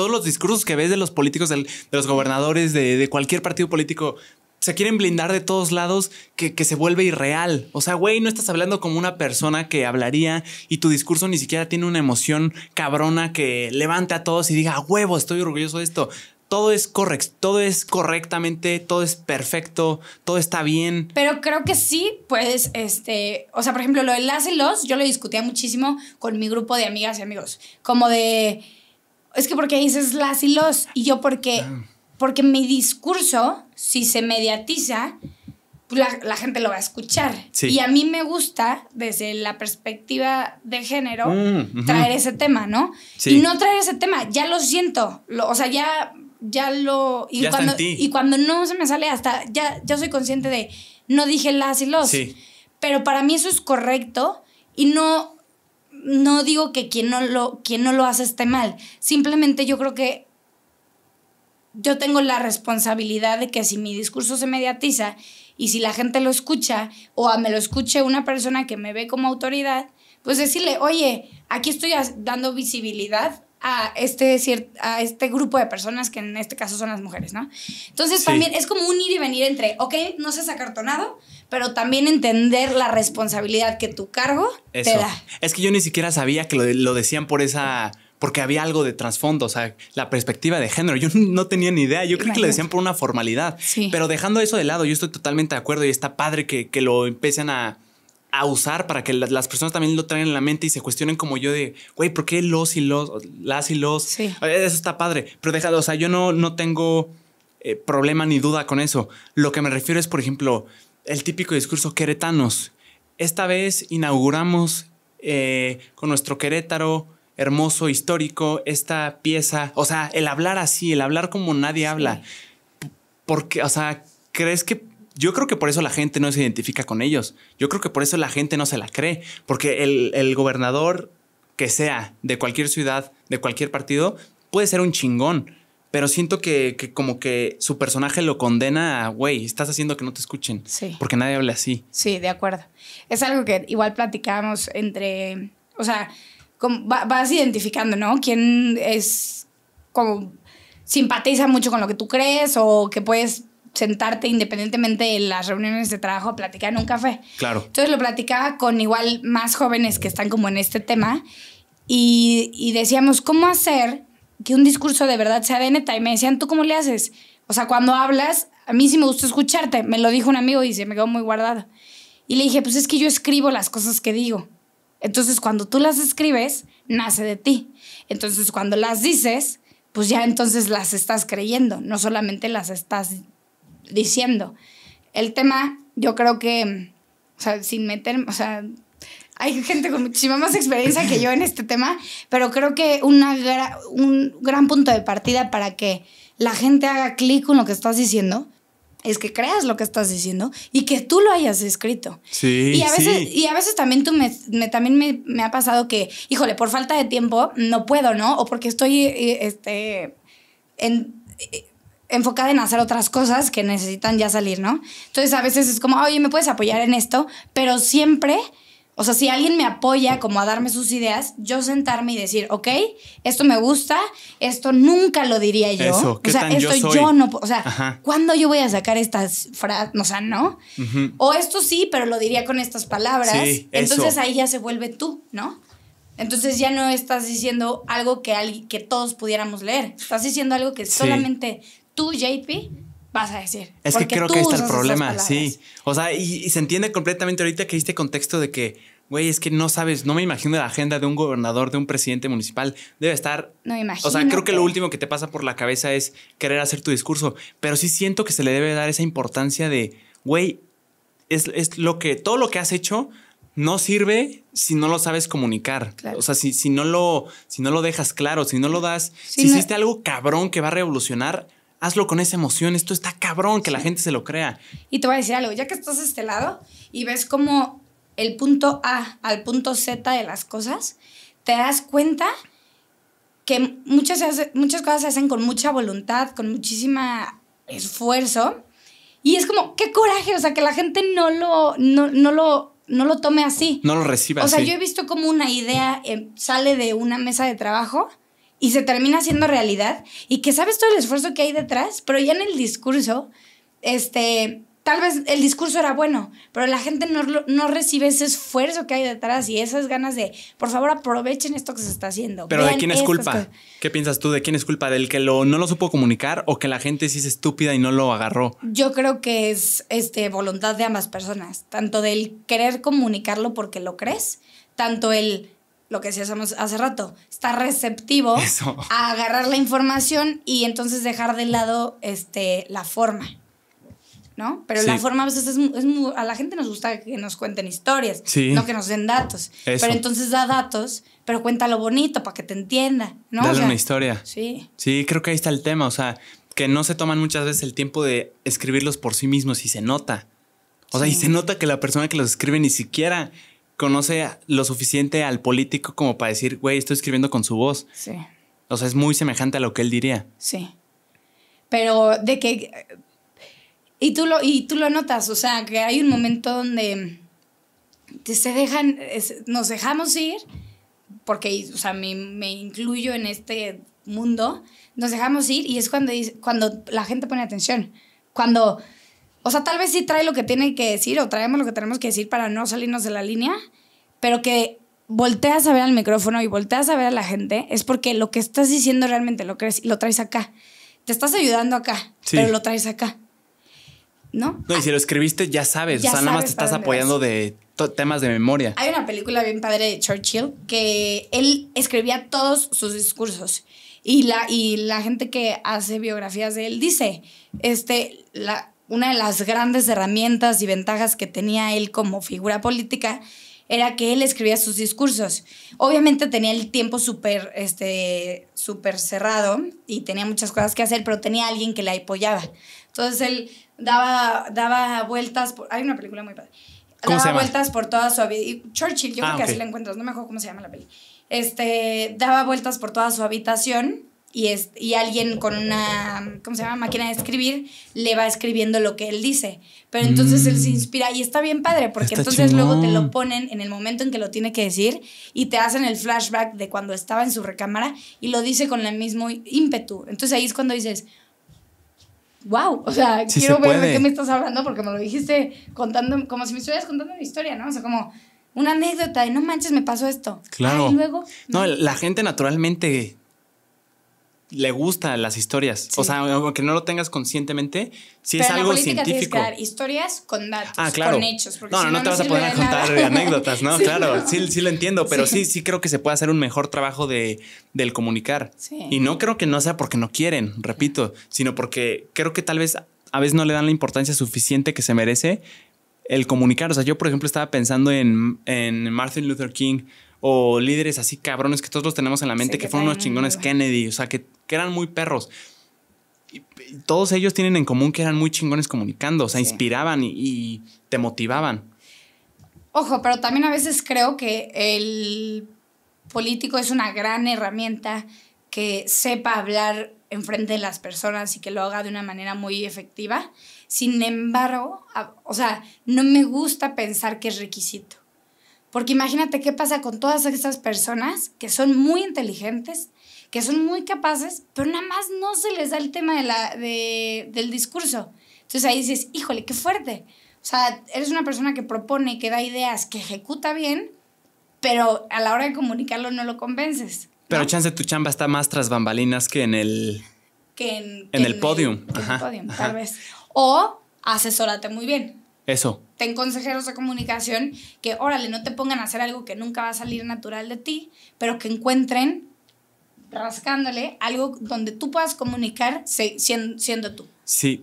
todos los discursos que ves de los políticos, de los gobernadores, de, cualquier partido político, se quieren blindar de todos lados que, se vuelve irreal. O sea, güey, no estás hablando como una persona que hablaría y tu discurso ni siquiera tiene una emoción cabrona que levante a todos y diga, huevo, estoy orgulloso de esto. Todo es correcto, todo es correctamente, todo es perfecto, todo está bien. Pero creo que sí, pues, este, o sea, por ejemplo, lo de las los, yo lo discutía muchísimo con mi grupo de amigas y amigos, como de es que porque dices las y los, y yo porque, porque mi discurso, si se mediatiza, la, la, gente lo va a escuchar. Y a mí me gusta, desde la perspectiva de género, mm, traer ese tema, ¿no? Y no traer ese tema, ya lo siento. o sea, ya, ya lo. Y, cuando, no se me sale, hasta ya, ya soy consciente de no dije las y los. Pero para mí eso es correcto y no no digo que quien no lo, quien no lo hace esté mal. Simplemente yo creo que yo tengo la responsabilidad de que si mi discurso se mediatiza y si la gente lo escucha o me lo escuche una persona que me ve como autoridad, pues decirle, oye, aquí estoy dando visibilidad a este, a este grupo de personas, que en este caso son las mujeres, ¿no? Entonces también es como un ir y venir entre, ok, no seas acartonado, pero también entender la responsabilidad que tu cargo te da. Es que yo ni siquiera sabía que lo, decían por esa porque había algo de trasfondo, o sea, la perspectiva de género. Yo no tenía ni idea, yo creo que lo decían por una formalidad. Pero dejando eso de lado, yo estoy totalmente de acuerdo y está padre que, que lo empiecen a, a usar para que las personas también lo traen en la mente y se cuestionen como yo de, güey, ¿por qué los y los, las y los? Sí. Eso está padre, pero déjalo, o sea, yo no, no tengo eh, problema ni duda con eso. Lo que me refiero es, por ejemplo, el típico discurso queretanos. Esta vez inauguramos eh, con nuestro Querétaro hermoso, histórico, esta pieza, o sea, el hablar así, el hablar como nadie habla. Porque, o sea, ¿crees que yo creo que por eso la gente no se identifica con ellos. Yo creo que por eso la gente no se la cree. Porque el, gobernador que sea de cualquier ciudad, de cualquier partido, puede ser un chingón. Pero siento que, como que su personaje lo condena a, güey, estás haciendo que no te escuchen. Sí. Porque nadie habla así. Sí, de acuerdo. Es algo que igual platicamos entre, o sea, vas identificando, ¿no? ¿Quién es como simpatiza mucho con lo que tú crees o que puedes sentarte independientemente en las reuniones de trabajo platicar en un café. Claro. Entonces lo platicaba con igual más jóvenes que están como en este tema y, y decíamos, ¿cómo hacer que un discurso de verdad sea de neta? Y me decían, ¿tú cómo le haces? O sea, cuando hablas, a mí sí me gusta escucharte. Me lo dijo un amigo y se me quedó muy guardado. Y le dije, pues es que yo escribo las cosas que digo. Entonces, cuando tú las escribes, nace de ti. Entonces, cuando las dices, pues ya entonces las estás creyendo, no solamente las estás diciendo. El tema, yo creo que, o sea, sin meter, o sea, hay gente con muchísima más experiencia que yo en este tema, pero creo que una un gran punto de partida para que la gente haga clic con lo que estás diciendo es que creas lo que estás diciendo y que tú lo hayas escrito. Sí, y a veces, y a veces también tú me, también ha pasado que, híjole, por falta de tiempo no puedo, ¿no? O porque estoy eh, este, en, enfocada en hacer otras cosas que necesitan ya salir, ¿no? Entonces a veces es como, oye, ¿me puedes apoyar en esto? Pero siempre, o sea, si alguien me apoya como a darme sus ideas, yo sentarme y decir, ok, esto me gusta, esto nunca lo diría yo. Eso, o sea, esto yo, no, o sea, ¿cuándo yo voy a sacar estas frases? O sea, ¿no? O esto sí, pero lo diría con estas palabras. Entonces ahí ya se vuelve tú, ¿no? Entonces ya no estás diciendo algo que, que todos pudiéramos leer. Estás diciendo algo que solamente tú, JP, vas a decir. Es que creo que está el problema, sí. O sea, y, se entiende completamente ahorita que diste contexto de que, güey, es que no sabes, no me imagino la agenda de un gobernador, de un presidente municipal. Debe estar. No imagino. O sea, creo que lo último que te pasa por la cabeza es querer hacer tu discurso, pero sí siento que se le debe dar esa importancia de, güey, es, lo que, todo lo que has hecho no sirve si no lo sabes comunicar. O sea, si, si, no lo, si no lo dejas claro, si no lo das, si, hiciste algo cabrón que va a revolucionar, hazlo con esa emoción. Esto está cabrón que la gente se lo crea. Y te voy a decir algo, ya que estás a este lado y ves como el punto A al punto Z de las cosas, te das cuenta que muchas, muchas cosas se hacen con mucha voluntad, con muchísimo esfuerzo. Y es como, qué coraje, o sea, que la gente no lo, no, lo, no lo tome así. No lo reciba así. O sea, yo he visto como una idea eh, sale de una mesa de trabajo y se termina haciendo realidad y que sabes todo el esfuerzo que hay detrás, pero ya en el discurso, este, tal vez el discurso era bueno, pero la gente no, recibe ese esfuerzo que hay detrás y esas ganas de, por favor, aprovechen esto que se está haciendo. Pero ¿de quién es culpa? ¿Qué piensas tú? ¿De quién es culpa? ¿Del que lo, no lo supo comunicar o que la gente sí es estúpida y no lo agarró? Yo creo que es este, voluntad de ambas personas, tanto del querer comunicarlo porque lo crees, tanto el lo que decíamos hace rato, estar receptivo a agarrar la información y entonces dejar de lado este, la forma. ¿no? Pero la forma a veces es, es, muy, a la gente nos gusta que nos cuenten historias, no que nos den datos. Pero entonces da datos, pero cuenta lo bonito para que te entienda, ¿no? Dale una historia. Sí. Sí, creo que ahí está el tema, o sea, que no se toman muchas veces el tiempo de escribirlos por sí mismos y se nota. O sea, y se nota que la persona que los escribe ni siquiera conoce lo suficiente al político como para decir, güey, estoy escribiendo con su voz. Sí. O sea, es muy semejante a lo que él diría. Sí. Pero de que... Y tú lo, y tú lo notas, o sea, que hay un momento donde se dejan, nos dejamos ir, porque, o sea, me, incluyo en este mundo, nos dejamos ir y es cuando, cuando la gente pone atención. Cuando o sea, tal vez sí trae lo que tiene que decir o traemos lo que tenemos que decir para no salirnos de la línea, pero que volteas a ver al micrófono y volteas a ver a la gente es porque lo que estás diciendo realmente lo crees y lo traes acá. Te estás ayudando acá, pero lo traes acá. ¿No? No, y si lo escribiste ya sabes, o sea, nada más te estás apoyando de temas de memoria. Hay una película bien padre de Churchill que él escribía todos sus discursos. Y la, y la gente que hace biografías de él dice, este, la, una de las grandes herramientas y ventajas que tenía él como figura política era que él escribía sus discursos. Obviamente tenía el tiempo súper este, super cerrado y tenía muchas cosas que hacer, pero tenía alguien que la apoyaba. Entonces él daba, daba vueltas. Por, hay una película muy padre. Daba vueltas por toda su habitación. Churchill, yo creo ah, que así la encuentras, no me acuerdo cómo se llama la peli. Este, daba vueltas por toda su habitación y, y alguien con una, ¿cómo se llama? Máquina de escribir, le va escribiendo lo que él dice. Pero entonces él se mm. inspira y está bien padre, porque entonces luego te lo ponen en el momento en que lo tiene que decir y te hacen el flashback de cuando estaba en su recámara y lo dice con el mismo ímpetu. Entonces ahí es cuando dices, wow, o sea, quiero ver de qué me estás hablando porque me lo dijiste contando, como si me estuvieras contando una historia, ¿no? O sea, como... Una anécdota de no manches, me pasó esto. Claro. y luego. No, la gente naturalmente le gustan las historias. O sea, aunque no lo tengas conscientemente, si es algo científico. Tienes historias con datos, ah, con hechos. no, no, no, te vas a poder contar anécdotas, ¿no? claro, Sí, sí lo entiendo, pero sí. sí, creo que se puede hacer un mejor trabajo de, del comunicar. Y no creo que no sea porque no quieren, repito, sino porque creo que tal vez a veces no le dan la importancia suficiente que se merece el comunicar. O sea, yo, por ejemplo, estaba pensando en, en Martin Luther King o líderes así cabrones que todos los tenemos en la mente, que, fueron unos chingones Kennedy, o sea, que, eran muy perros. todos ellos tienen en común que eran muy chingones comunicando, o sea, inspiraban y, te motivaban. Ojo, pero también a veces creo que el político es una gran herramienta que sepa hablar enfrente de las personas y que lo haga de una manera muy efectiva. Sin embargo, o sea, no me gusta pensar que es requisito. Porque imagínate qué pasa con todas estas personas que son muy inteligentes, que son muy capaces, pero nada más no se les da el tema de la, de, del discurso. Entonces ahí dices, híjole, qué fuerte. O sea, eres una persona que propone, que da ideas, que ejecuta bien, pero a la hora de comunicarlo no lo convences. Pero chance tu chamba está más tras bambalinas que en el... Que en, el podio. En el vez. O asesórate muy bien. Eso. Ten consejeros de comunicación que, órale, no te pongan a hacer algo que nunca va a salir natural de ti, pero que encuentren, rascándole, algo donde tú puedas comunicar siendo, tú. Sí,